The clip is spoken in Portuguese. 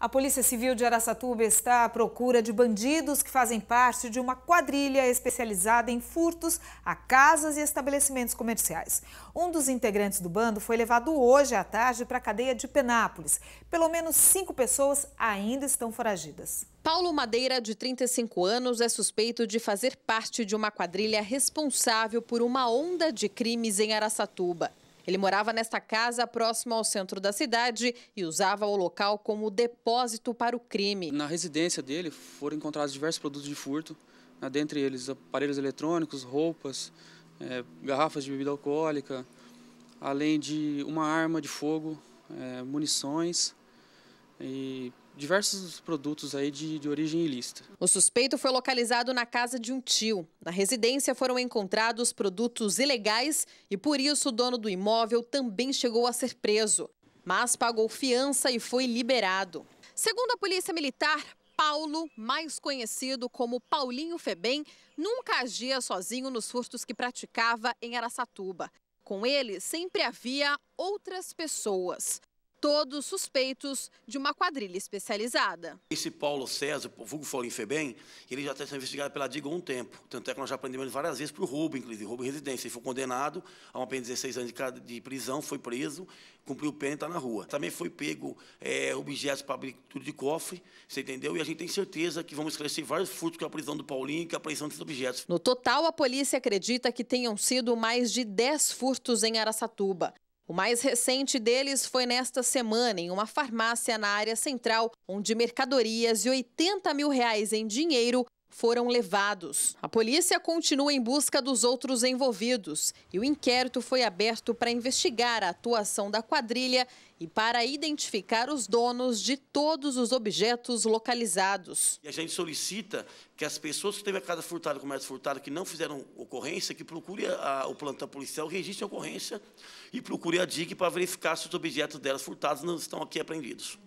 A Polícia Civil de Araçatuba está à procura de bandidos que fazem parte de uma quadrilha especializada em furtos a casas e estabelecimentos comerciais. Um dos integrantes do bando foi levado hoje à tarde para a cadeia de Penápolis. Pelo menos cinco pessoas ainda estão foragidas. Paulo Madeira, de 35 anos, é suspeito de fazer parte de uma quadrilha responsável por uma onda de crimes em Araçatuba. Ele morava nesta casa próximo ao centro da cidade e usava o local como depósito para o crime. Na residência dele foram encontrados diversos produtos de furto, né, dentre eles aparelhos eletrônicos, roupas, é, garrafas de bebida alcoólica, além de uma arma de fogo, é, munições e diversos produtos aí de, de origem ilícita. O suspeito foi localizado na casa de um tio. Na residência foram encontrados produtos ilegais e por isso o dono do imóvel também chegou a ser preso, mas pagou fiança e foi liberado. Segundo a Polícia Militar, Paulo, mais conhecido como Paulinho Febem, nunca agia sozinho nos furtos que praticava em Araçatuba. Com ele sempre havia outras pessoas todos suspeitos de uma quadrilha especializada. Esse Paulo César, o vulgo Folin Febem, ele já está sendo investigado pela DIGO há um tempo. Tanto é que nós já aprendemos várias vezes por roubo, inclusive, roubo em residência. Ele foi condenado a uma pena de 16 anos de prisão, foi preso, cumpriu pena e está na rua. Também foi pego é, objetos para abertura de cofre, você entendeu? E a gente tem certeza que vamos esclarecer vários furtos com é a prisão do Paulinho e com é a prisão desses objetos. No total, a polícia acredita que tenham sido mais de 10 furtos em Araçatuba. O mais recente deles foi nesta semana, em uma farmácia na área central, onde mercadorias e 80 mil reais em dinheiro foram levados. A polícia continua em busca dos outros envolvidos e o inquérito foi aberto para investigar a atuação da quadrilha e para identificar os donos de todos os objetos localizados. E a gente solicita que as pessoas que teve a casa furtada, comércio furtado, que não fizeram ocorrência, que procure a, o plantão policial, registre a ocorrência e procure a DIG para verificar se os objetos delas furtados não estão aqui apreendidos.